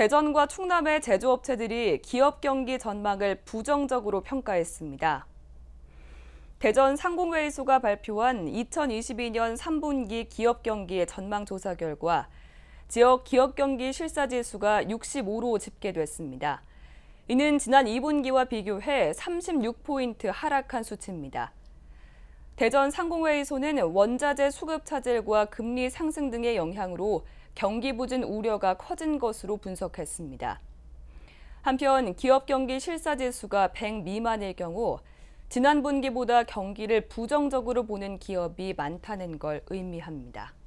대전과 충남의 제조업체들이 기업 경기 전망을 부정적으로 평가했습니다. 대전 상공회의소가 발표한 2022년 3분기 기업 경기의 전망 조사 결과 지역 기업 경기 실사 지수가 65로 집계됐습니다. 이는 지난 2분기와 비교해 36포인트 하락한 수치입니다. 대전 상공회의소는 원자재 수급 차질과 금리 상승 등의 영향으로 경기 부진 우려가 커진 것으로 분석했습니다. 한편 기업 경기 실사 지수가 100 미만일 경우 지난 분기보다 경기를 부정적으로 보는 기업이 많다는 걸 의미합니다.